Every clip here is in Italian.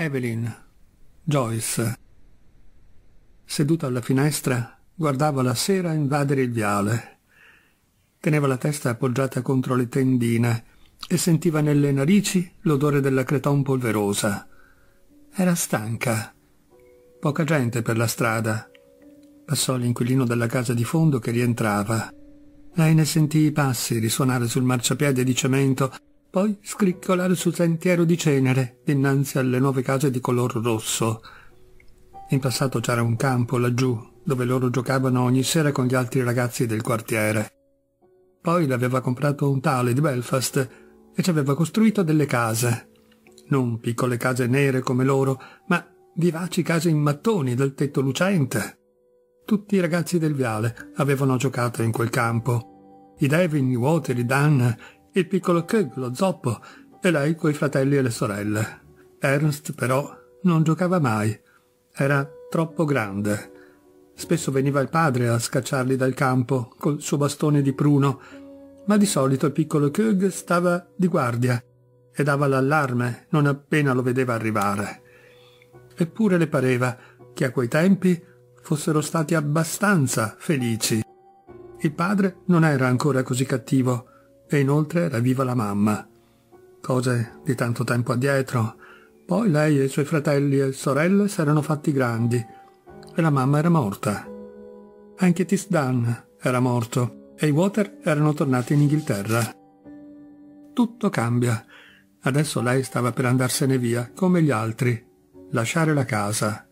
Evelyn, Joyce, seduta alla finestra, guardava la sera invadere il viale. Teneva la testa appoggiata contro le tendine e sentiva nelle narici l'odore della creton polverosa. Era stanca. Poca gente per la strada. Passò l'inquilino della casa di fondo che rientrava. Lei ne sentì i passi risuonare sul marciapiede di cemento poi scricchiolare sul sentiero di cenere dinanzi alle nuove case di color rosso. In passato c'era un campo laggiù, dove loro giocavano ogni sera con gli altri ragazzi del quartiere. Poi l'aveva comprato un tale di Belfast e ci aveva costruito delle case. Non piccole case nere come loro, ma vivaci case in mattoni dal tetto lucente. Tutti i ragazzi del viale avevano giocato in quel campo. I Devin, i Water, i Dan, il piccolo Keg, lo zoppo, e lei coi fratelli e le sorelle. Ernst, però, non giocava mai. Era troppo grande. Spesso veniva il padre a scacciarli dal campo col suo bastone di pruno, ma di solito il piccolo Kug stava di guardia e dava l'allarme non appena lo vedeva arrivare. Eppure le pareva che a quei tempi fossero stati abbastanza felici. Il padre non era ancora così cattivo, e inoltre era viva la mamma. Cose di tanto tempo addietro. Poi lei e i suoi fratelli e sorelle s'erano fatti grandi e la mamma era morta. Anche Tisdan era morto e i Water erano tornati in Inghilterra. Tutto cambia. Adesso lei stava per andarsene via, come gli altri, lasciare la casa.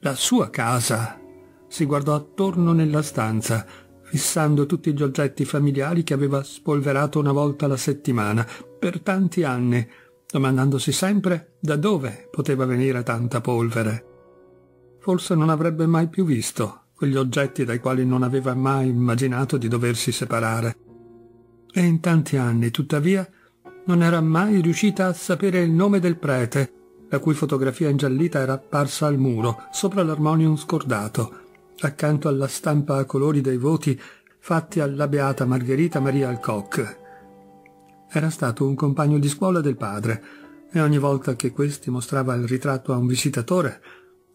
La sua casa. Si guardò attorno nella stanza, fissando tutti gli oggetti familiari che aveva spolverato una volta alla settimana, per tanti anni, domandandosi sempre da dove poteva venire tanta polvere. Forse non avrebbe mai più visto quegli oggetti dai quali non aveva mai immaginato di doversi separare. E in tanti anni, tuttavia, non era mai riuscita a sapere il nome del prete, la cui fotografia ingiallita era apparsa al muro, sopra l'armonium scordato, accanto alla stampa a colori dei voti fatti alla beata Margherita Maria Alcock. Era stato un compagno di scuola del padre e ogni volta che questi mostrava il ritratto a un visitatore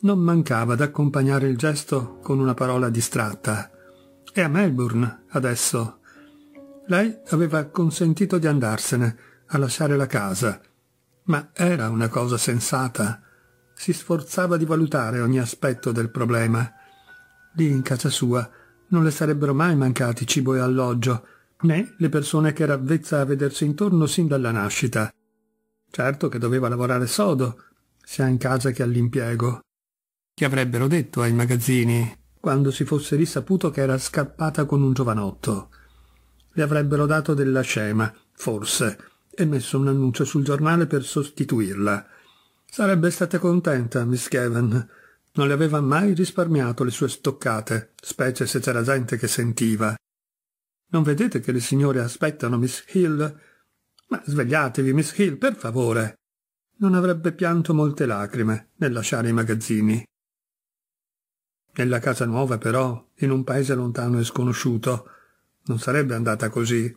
non mancava d'accompagnare il gesto con una parola distratta. È a Melbourne, adesso. Lei aveva consentito di andarsene, a lasciare la casa. Ma era una cosa sensata. Si sforzava di valutare ogni aspetto del problema. Lì in casa sua non le sarebbero mai mancati cibo e alloggio, né le persone che era avvezza a vedersi intorno sin dalla nascita. Certo che doveva lavorare sodo, sia in casa che all'impiego. Che avrebbero detto ai magazzini quando si fosse risaputo che era scappata con un giovanotto? Le avrebbero dato della scema, forse, e messo un annuncio sul giornale per sostituirla. Sarebbe stata contenta, Miss Kevin, non le aveva mai risparmiato le sue stoccate, specie se c'era gente che sentiva. Non vedete che le signore aspettano Miss Hill? Ma svegliatevi, Miss Hill, per favore. Non avrebbe pianto molte lacrime nel lasciare i magazzini. Nella casa nuova, però, in un paese lontano e sconosciuto, non sarebbe andata così.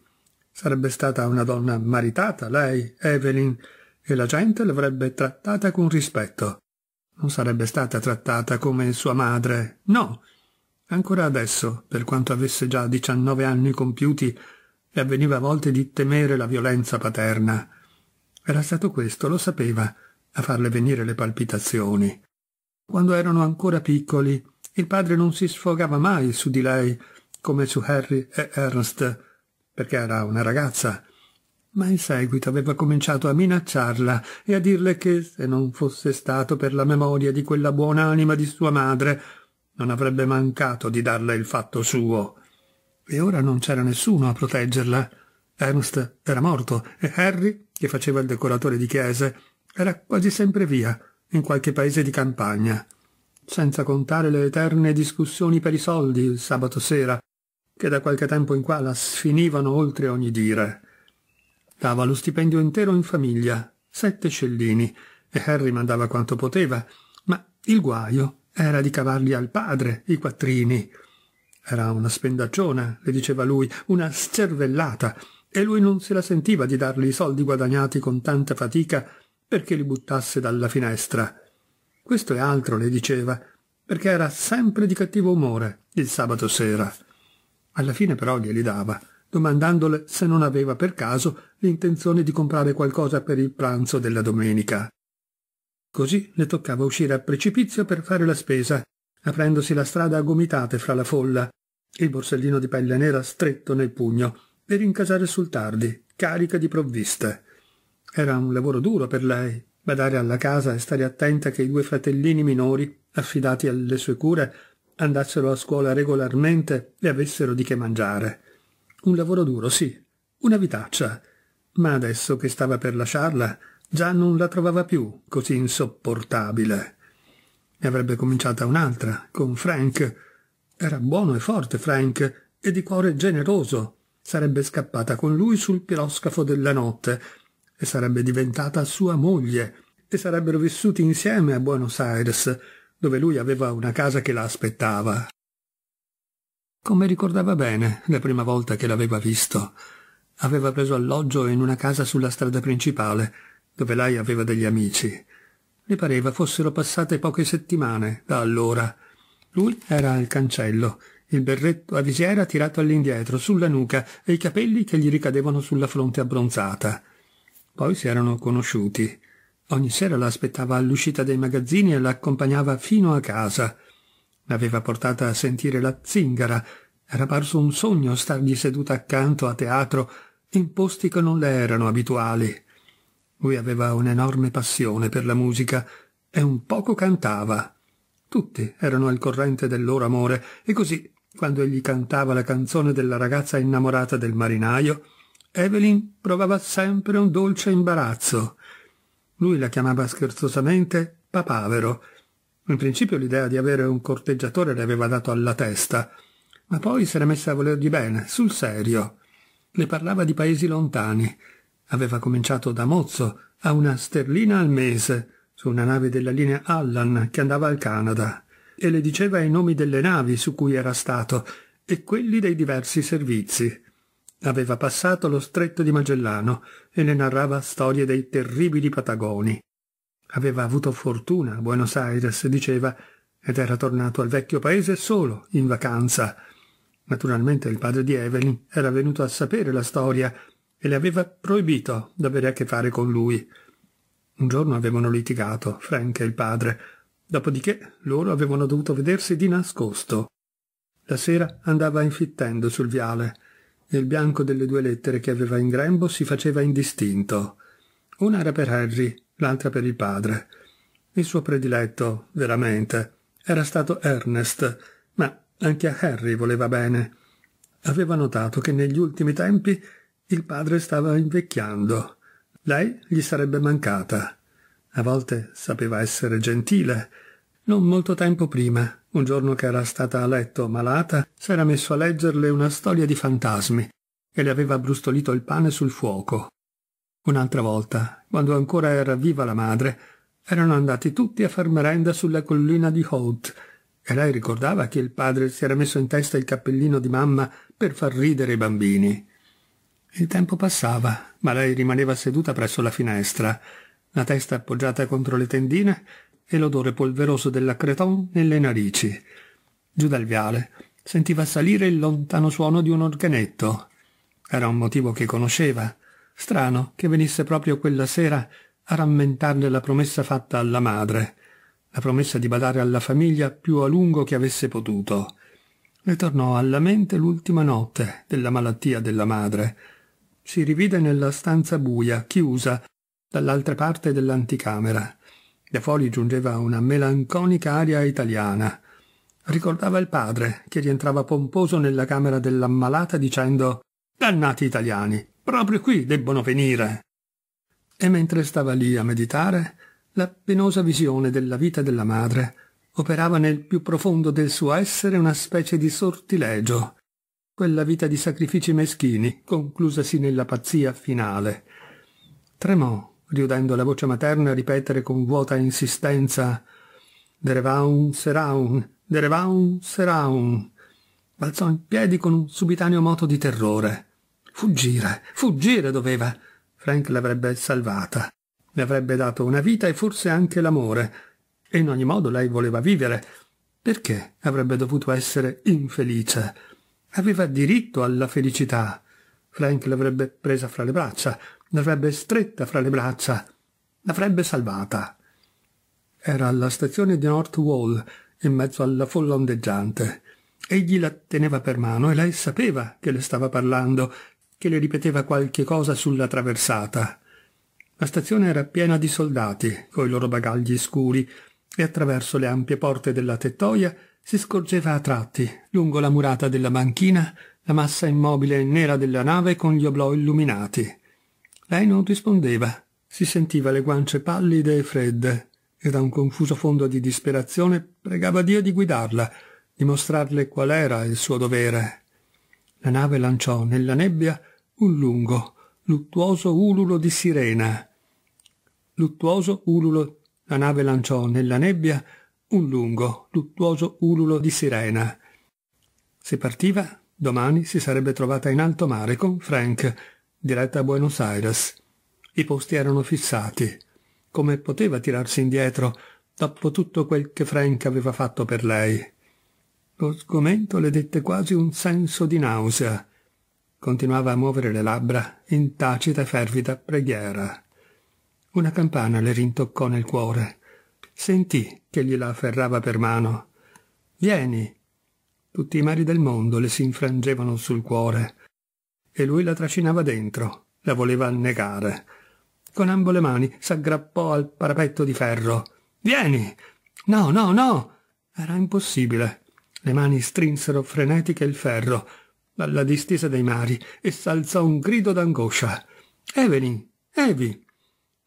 Sarebbe stata una donna maritata, lei, Evelyn, e la gente l'avrebbe trattata con rispetto. Non sarebbe stata trattata come sua madre, no. Ancora adesso, per quanto avesse già diciannove anni compiuti, le avveniva a volte di temere la violenza paterna. Era stato questo, lo sapeva, a farle venire le palpitazioni. Quando erano ancora piccoli, il padre non si sfogava mai su di lei, come su Harry e Ernst, perché era una ragazza ma in seguito aveva cominciato a minacciarla e a dirle che, se non fosse stato per la memoria di quella buon'anima di sua madre, non avrebbe mancato di darle il fatto suo. E ora non c'era nessuno a proteggerla. Ernst era morto e Harry, che faceva il decoratore di chiese, era quasi sempre via, in qualche paese di campagna. Senza contare le eterne discussioni per i soldi il sabato sera, che da qualche tempo in qua la sfinivano oltre ogni dire. Dava lo stipendio intero in famiglia, sette scellini, e Harry mandava quanto poteva, ma il guaio era di cavarli al padre, i quattrini. Era una spendacciona, le diceva lui, una scervellata, e lui non se la sentiva di dargli i soldi guadagnati con tanta fatica perché li buttasse dalla finestra. Questo e altro le diceva, perché era sempre di cattivo umore il sabato sera. Alla fine però glieli dava domandandole se non aveva per caso l'intenzione di comprare qualcosa per il pranzo della domenica. Così le toccava uscire a precipizio per fare la spesa, aprendosi la strada a gomitate fra la folla, il borsellino di pelle nera stretto nel pugno, per incasare sul tardi, carica di provviste. Era un lavoro duro per lei, badare alla casa e stare attenta che i due fratellini minori, affidati alle sue cure, andassero a scuola regolarmente e avessero di che mangiare. Un lavoro duro, sì, una vitaccia. Ma adesso che stava per lasciarla, già non la trovava più così insopportabile. Ne avrebbe cominciata un'altra, con Frank. Era buono e forte Frank, e di cuore generoso. Sarebbe scappata con lui sul piroscafo della notte, e sarebbe diventata sua moglie, e sarebbero vissuti insieme a Buenos Aires, dove lui aveva una casa che la aspettava. Come ricordava bene, la prima volta che l'aveva visto, aveva preso alloggio in una casa sulla strada principale, dove lei aveva degli amici. Le pareva fossero passate poche settimane da allora. Lui era al cancello, il berretto a visiera tirato all'indietro, sulla nuca, e i capelli che gli ricadevano sulla fronte abbronzata. Poi si erano conosciuti. Ogni sera la aspettava all'uscita dei magazzini e la accompagnava fino a casa. L'aveva portata a sentire la zingara. Era parso un sogno stargli seduta accanto a teatro, in posti che non le erano abituali. Lui aveva un'enorme passione per la musica e un poco cantava. Tutti erano al corrente del loro amore e così, quando egli cantava la canzone della ragazza innamorata del marinaio, Evelyn provava sempre un dolce imbarazzo. Lui la chiamava scherzosamente papavero in principio l'idea di avere un corteggiatore le aveva dato alla testa, ma poi s'era messa a volergli bene, sul serio. Le parlava di paesi lontani. Aveva cominciato da mozzo a una sterlina al mese su una nave della linea Allan che andava al Canada e le diceva i nomi delle navi su cui era stato e quelli dei diversi servizi. Aveva passato lo stretto di Magellano e ne narrava storie dei terribili Patagoni. Aveva avuto fortuna a Buenos Aires, diceva, ed era tornato al vecchio paese solo, in vacanza. Naturalmente il padre di Evelyn era venuto a sapere la storia e le aveva proibito d'avere a che fare con lui. Un giorno avevano litigato, Frank e il padre, dopodiché loro avevano dovuto vedersi di nascosto. La sera andava infittendo sul viale e il bianco delle due lettere che aveva in grembo si faceva indistinto. Una era per Harry l'altra per il padre. Il suo prediletto, veramente, era stato Ernest, ma anche a Harry voleva bene. Aveva notato che negli ultimi tempi il padre stava invecchiando. Lei gli sarebbe mancata. A volte sapeva essere gentile. Non molto tempo prima, un giorno che era stata a letto malata, s'era messo a leggerle una storia di fantasmi e le aveva brustolito il pane sul fuoco. Un'altra volta, quando ancora era viva la madre, erano andati tutti a far merenda sulla collina di Holt, e lei ricordava che il padre si era messo in testa il cappellino di mamma per far ridere i bambini. Il tempo passava, ma lei rimaneva seduta presso la finestra, la testa appoggiata contro le tendine e l'odore polveroso della creton nelle narici. Giù dal viale sentiva salire il lontano suono di un organetto. Era un motivo che conosceva, Strano che venisse proprio quella sera a rammentarle la promessa fatta alla madre, la promessa di badare alla famiglia più a lungo che avesse potuto. Le tornò alla mente l'ultima notte della malattia della madre. Si rivide nella stanza buia, chiusa, dall'altra parte dell'anticamera. Da fuori giungeva una melanconica aria italiana. Ricordava il padre, che rientrava pomposo nella camera dell'ammalata dicendo «Dannati italiani, Proprio qui debbono venire. E mentre stava lì a meditare, la penosa visione della vita della madre operava nel più profondo del suo essere una specie di sortilegio, quella vita di sacrifici meschini, conclusasi nella pazzia finale. Tremò, riudendo la voce materna ripetere con vuota insistenza Derevaun Seraun, Derevaun Seraun. Balzò in piedi con un subitaneo moto di terrore. Fuggire, fuggire doveva. Frank l'avrebbe salvata. Le avrebbe dato una vita e forse anche l'amore. E in ogni modo lei voleva vivere. Perché avrebbe dovuto essere infelice? Aveva diritto alla felicità. Frank l'avrebbe presa fra le braccia, l'avrebbe stretta fra le braccia, l'avrebbe salvata. Era alla stazione di North Wall, in mezzo alla folla ondeggiante. Egli la teneva per mano e lei sapeva che le stava parlando che le ripeteva qualche cosa sulla traversata. La stazione era piena di soldati, coi loro bagagli scuri, e attraverso le ampie porte della tettoia si scorgeva a tratti, lungo la murata della banchina, la massa immobile e nera della nave con gli oblò illuminati. Lei non rispondeva, si sentiva le guance pallide e fredde, e da un confuso fondo di disperazione pregava Dio di guidarla, di mostrarle qual era il suo dovere. La nave lanciò nella nebbia un lungo, luttuoso ululo di sirena. Luttuoso ululo, la nave lanciò nella nebbia un lungo, luttuoso ululo di sirena. Se partiva, domani si sarebbe trovata in alto mare con Frank, diretta a Buenos Aires. I posti erano fissati. Come poteva tirarsi indietro dopo tutto quel che Frank aveva fatto per lei? Lo sgomento le dette quasi un senso di nausea continuava a muovere le labbra in tacita e fervida preghiera. Una campana le rintoccò nel cuore. Sentì che gliela afferrava per mano. Vieni! Tutti i mari del mondo le si infrangevano sul cuore e lui la trascinava dentro, la voleva annegare. Con ambo le mani s'aggrappò al parapetto di ferro. Vieni! No, no, no! Era impossibile. Le mani strinsero frenetiche il ferro, dalla distesa dei mari e s'alzò un grido d'angoscia. Evelyn! Evi!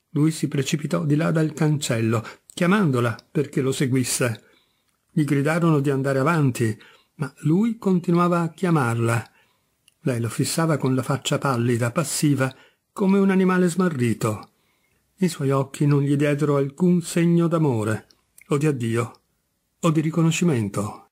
Lui si precipitò di là dal cancello, chiamandola perché lo seguisse. Gli gridarono di andare avanti, ma lui continuava a chiamarla. Lei lo fissava con la faccia pallida, passiva, come un animale smarrito. I suoi occhi non gli diedero alcun segno d'amore, o di addio, o di riconoscimento.